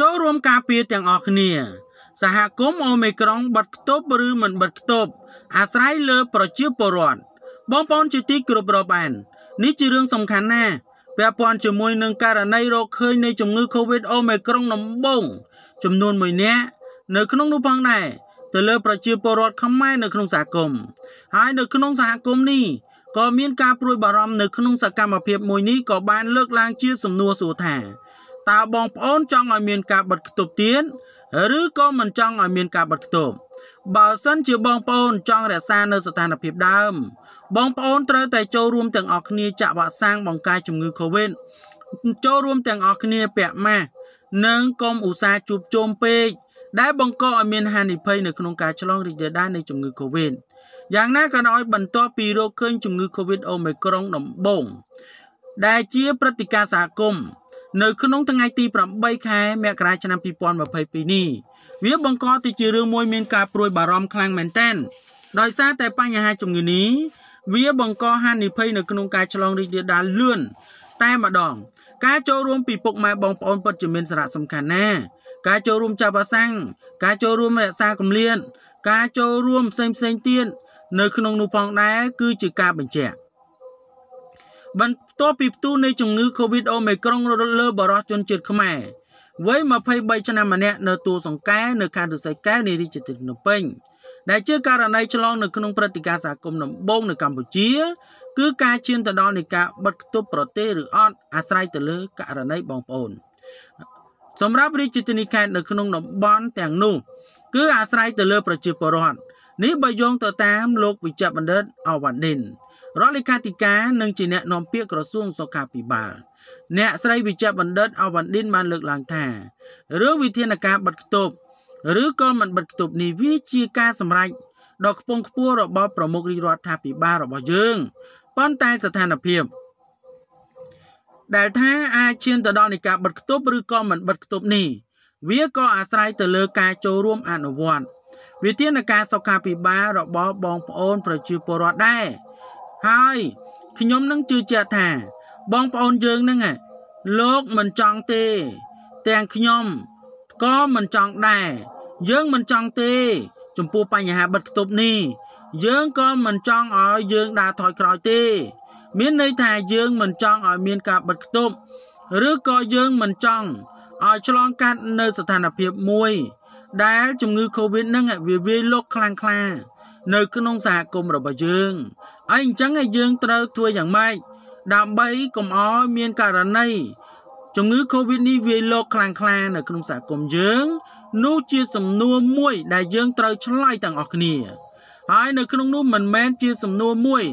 ចូលរួមការពារទាំងអស់គ្នា សហគមន៍អូមេក្រុងបិទគប់ឬមិនបិទគប់អាស្រ័យលើ ប្រជាពលរដ្ឋបងប្អូនជាទីគោរពរាប់អាននេះជារឿងសំខាន់ណាស់ពាក់ព័ន្ធជាមួយនឹងករណីរកឃើញនៃជំងឺ Covid អូមេក្រុងដំបូងចំនួន1នាក់នៅ ក្នុងនោះផងដែរទៅលើប្រជាពលរដ្ឋខ្មែរនៅក្នុងសហគមន៍ហើយនៅក្នុងសហគមន៍នេះក៏មានការព្រួយបារម្ភនៅក្នុងសកម្មភាពមួយនេះក៏បានលើកឡើងជា សំណួរសួរថាតើបងប្អូនចង់ឲ្យមានការបិទគប់ទៀនឬក៏មិនចង់ឲ្យមានការបិទគប់បើសិនជាបងប្អូនចង់រក្សានៅស្ថានភាពដើមបងប្អូនត្រូវតែចូលរួមទាំងអស់គ្នាចាក់វ៉ាក់សាំងបង្ការជំងឺ Covid ចូលរួមទាំងអស់គ្នាពាក់ម៉ាស់និងកុំឧស្សាហ៍ជួបជុំពេកដែលបង្កឲ្យមានហានិភ័យនៅក្នុងការឆ្លងរីករាលដាលនៃជំងឺ Covid យ៉ាងណាក៏ដោយបន្ទាប់ពីរោគឃើញជំងឺ Covid Omicron ដំបូងដែលជាព្រឹត្តិការណ៍សហគមន៍នៅក្នុងថ្ងៃទី8ខែមករាឆ្នាំ2022នេះវាបង្កទៅជារឿងមួយមានការព្រួយបារម្ភខ្លាំងមែនទែនដោយសារតែបញ្ហាជំងឺនេះវា បង្ក ហានិភ័យនៅក្នុងការឆ្លងរីករាលដាលលឿនតែម្ដង ការចូលរួមពីពុកម៉ែបងប្អូនពិតជាមានសារៈសំខាន់ណាស់ការចូលរួមចាប់អាសាំងការចូលរួមរក្សាគម្លាតការចូលរួមផ្សេងផ្សេងទៀតនៅ ក្នុងនោះផងដែរគឺជាការបញ្ជាក់បន្ទាល់ពីផ្ទុះនៃជំងឺ Covid Omicron លើ បរិសុទ្ធជនជាតិខ្មែរវ័យ23ឆ្នាំម្នាក់នៅទួលសង្កែនៅខណ្ឌឫស្សីកែវនៃរាជធានីភ្នំពេញដែលជាករណីឆ្លង នៅក្នុងព្រឹត្តិការណ៍សហគមន៍ដំបូងនៅកម្ពុជា គឺការឈានទៅដល់នៃការបិទគប់ប្រទេសឬអត់អាស្រ័យទៅលើករណីបងប្អូនសម្រាប់រាជធានីខេត្តនៅក្នុងតំបន់ទាំងនោះ គឺ អាស្រ័យទៅលើប្រជាពលរដ្ឋនេះបើយោងទៅតាម លោកវិជ្ជបណ្ឌិតអវ៉ាន់ឌិនរដ្ឋលេខាធិការនិងជាអ្នកនាំពាក្យក្រសួងសុខាភិបាលអ្នកស្រីវិជ្ជបណ្ឌិតអវណ្ឌិនបានលើកឡើងថារឿងវិធានការបិទគប់ឬក៏មិនបិទគប់នេះវាជាការសម្រេចដ៏ខ្ពង់ខ្ពស់របស់ប្រមុខរាជរដ្ឋាភិបាលរបស់យើងប៉ុន្តែស្ថានភាព ដែលថាអាចឈានទៅដល់នៃការបិទគប់ឬក៏មិនបិទគប់នេះវាក៏អាស្រ័យទៅលើការចូលរួមអនុវត្ត វិធានការសុខាភិបាលរបស់បងប្អូន ប្រជាពលរដ្ឋដែរហើយខ្ញុំនឹងជឿជាក់ថា បងប្អូនយើងនឹងលោកមិនចង់ទេទាំងខ្ញុំក៏មិនចង់ដែរយើងមិនចង់ទេចំពោះបញ្ហាបិទគប់នេះ យើងក៏មិនចង់ឲ្យយើងដើរថយក្រោយទេ មានន័យថាយើងមិនចង់ឲ្យមានការបិទគប់ឬក៏យើងមិនចង់ឲ្យឆ្លងកាត់នៅស្ថានភាពមួយដែលជំងឺ Covid នឹងវាវាយលុកខ្លាំងខ្លានៅក្នុងសហគមន៍របស់យើងអញ្ចឹងឯងយើងត្រូវធ្វើយ៉ាងម៉េចដើម្បីកុំឲ្យមានករណីជំងឺ Covid នេះវាយលុកខ្លាំងក្លា នៅក្នុងសហគមន៍យើង នោះជាសំណួរមួយ ដែលយើងត្រូវ ឆ្លើយទាំងអស់គ្នាហើយនៅក្នុងនោះមិនមែនជាសំណួរមួយ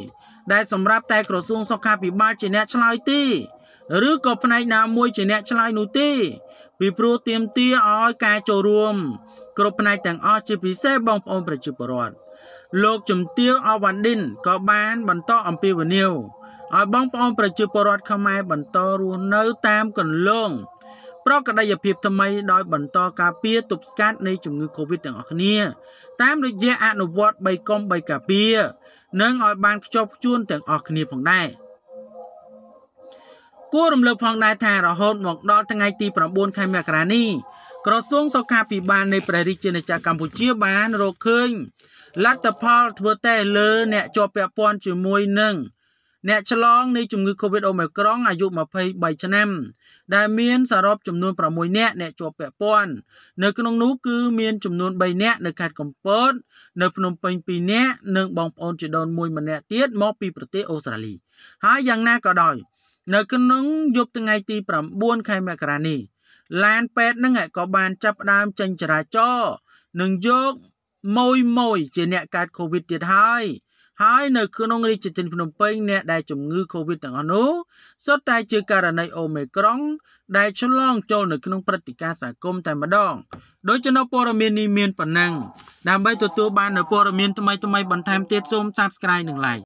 ដែល សម្រាប់តែក្រសួងសុខាភិបាលជាអ្នកឆ្លើយទេឬក៏ផ្នែកណាមួយជាអ្នកឆ្លើយនោះទេពីព្រោះទៀមទាឲ្យការចូលរួមគ្រប់ផ្នែកទាំងអស់ជាពិសេសបងប្អូនប្រជាពលរដ្ឋលោកជំទាវអវ៉ាន់ឌិនក៏បានបន្តអំពាវនាវឲ្យបងប្អូនប្រជាពលរដ្ឋខ្មែរបន្តរស់នៅ តាមកន្លងប្រកដីភាព ថ្មីដោយបន្តការពារទប់ស្កាត់នៃ ជំងឺ Covid ទាំងអស់គ្នា តាមរយៈអនុវត្ត3កុំ3ការពារនិងឲ្យបានខ្ជាប់ខ្ជួនទាំងអស់គ្នាផងដែរគួររំលឹកផងដែរថារហូតមកដល់ថ្ងៃទី9ខែមករានេះក្រសួងសុខាភិបាលនៃព្រះរាជាណាចក្រកម្ពុជាបានរកឃើញលទ្ធផលធ្វើតេស្តលើអ្នកជាប់ពាក់ព័ន្ធជាមួយនឹងអ្នកឆ្លងនៃជំងឺ Covid Omicron អាយុ23ឆ្នាំ ដែលមានសរុបចំនួន6នាក់អ្នកជាប់ពាក់ព័ន្ធនៅក្នុងនោះគឺមានចំនួន3នាក់នៅខេត្តកំពតនៅភ្នំពេញ2នាក់និងបងប្អូនជីដូនមួយម្នាក់ទៀតមកពីប្រទេសអូស្ត្រាលីហើយយ៉ាងណាក៏ដោយ នៅក្នុងយប់ថ្ងៃទី9ខែមករានេះឡានពេទ្យហ្នឹងក៏បានចាប់ផ្ដើមចេញចរាចរណ៍និងយកម៉ួយម៉ួយជាអ្នកកើតកូវីដទៀតហើយហើយនៅ ក្នុងរាជធានីភ្នំពេញ អ្នកដែលជំងឺកូវីដទាំងអស់នោះសុទ្ធតែជាករណីអូមីក្រុង ដែលឆ្លងចូលនៅក្នុងព្រឹត្តិការណ៍សហគមន៍តែម្ដងដោយចំណុចព័ត៌មាននេះមានប៉ុណ្ណឹងដើម្បីទទួលបាននូវព័ត៌មានថ្មីៗបន្ថែមទៀតសូម Subscribe និង Like